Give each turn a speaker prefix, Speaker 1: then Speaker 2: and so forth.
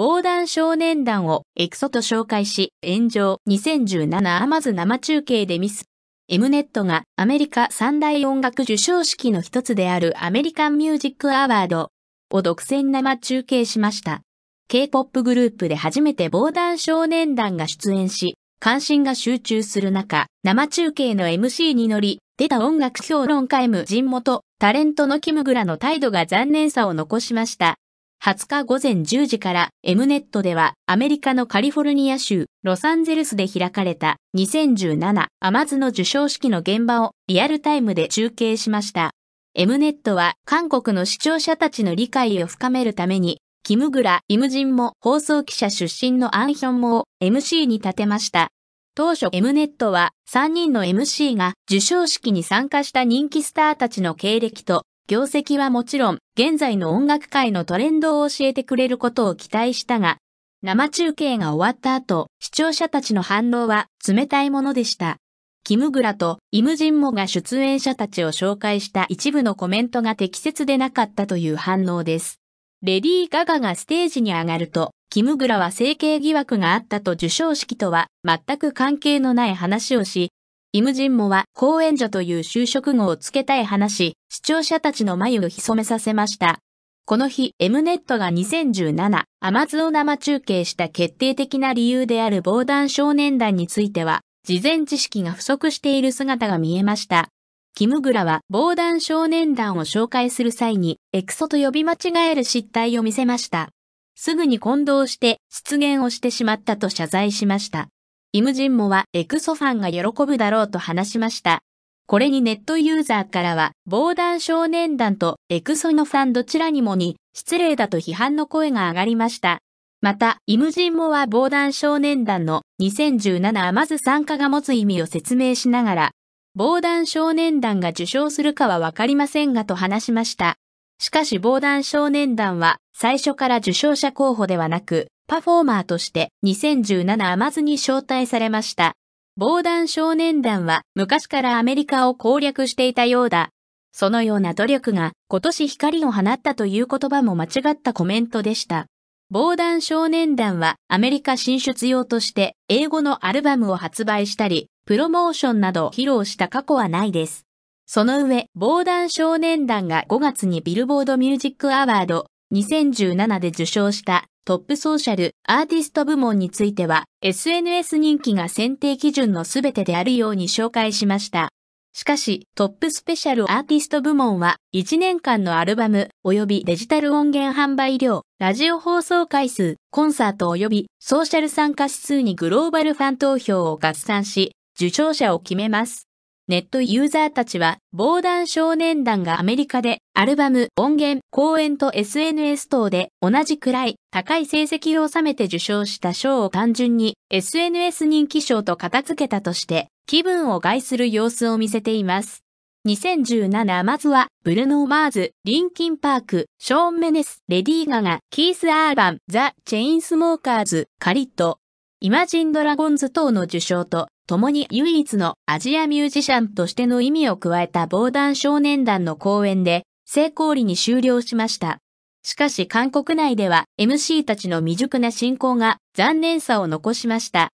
Speaker 1: 防弾少年団をエクソと紹介し、炎上2017アマズ生中継でミス。エムネットがアメリカ三大音楽受賞式の一つであるアメリカンミュージックアワードを独占生中継しました。K-POP グループで初めて防弾少年団が出演し、関心が集中する中、生中継の MC に乗り、出た音楽評論家 M 陣元、タレントのキムグラの態度が残念さを残しました。20日午前10時から M ネットではアメリカのカリフォルニア州ロサンゼルスで開かれた2017アマズの授賞式の現場をリアルタイムで中継しました。M ネットは韓国の視聴者たちの理解を深めるためにキムグラ・イムジンも放送記者出身のアンヒョンも MC に立てました。当初 M ネットは3人の MC が授賞式に参加した人気スターたちの経歴と業績はもちろん、現在の音楽界のトレンドを教えてくれることを期待したが、生中継が終わった後、視聴者たちの反応は冷たいものでした。キムグラとイムジンモが出演者たちを紹介した一部のコメントが適切でなかったという反応です。レディー・ガガがステージに上がると、キムグラは整形疑惑があったと受賞式とは全く関係のない話をし、キムジンモは、講演所という就職語をつけたい話、視聴者たちの眉を潜めさせました。この日、M ネットが2017、アマズを生中継した決定的な理由である防弾少年団については、事前知識が不足している姿が見えました。キムグラは防弾少年団を紹介する際に、エクソと呼び間違える失態を見せました。すぐに混同して、出現をしてしまったと謝罪しました。イムジンモはエクソファンが喜ぶだろうと話しました。これにネットユーザーからは、防弾少年団とエクソのファンどちらにもに、失礼だと批判の声が上がりました。また、イムジンモは防弾少年団の2017はまず参加が持つ意味を説明しながら、防弾少年団が受賞するかはわかりませんがと話しました。しかし防弾少年団は最初から受賞者候補ではなく、パフォーマーとして2017アマズに招待されました。防弾少年団は昔からアメリカを攻略していたようだ。そのような努力が今年光を放ったという言葉も間違ったコメントでした。防弾少年団はアメリカ進出用として英語のアルバムを発売したり、プロモーションなどを披露した過去はないです。その上、防弾少年団が5月にビルボードミュージックアワード2017で受賞したトップソーシャルアーティスト部門については SNS 人気が選定基準のすべてであるように紹介しました。しかし、トップスペシャルアーティスト部門は、1年間のアルバム、及びデジタル音源販売量、ラジオ放送回数、コンサート及びソーシャル参加指数にグローバルファン投票を合算し、受賞者を決めます。ネットユーザーたちは、防弾少年団がアメリカで、アルバム、音源、公演と SNS 等で、同じくらい、高い成績を収めて受賞した賞を単純に、SNS 人気賞と片付けたとして、気分を害する様子を見せています。2017まずは、ブルノー・マーズ、リンキン・パーク、ショーン・メネス、レディー・ガガ、キース・アーバン、ザ・チェインスモーカーズ、カリット、イマジン・ドラゴンズ等の受賞と、共に唯一のアジアミュージシャンとしての意味を加えた防弾少年団の公演で、成功裏に終了しました。しかし韓国内では MC たちの未熟な進行が残念さを残しました。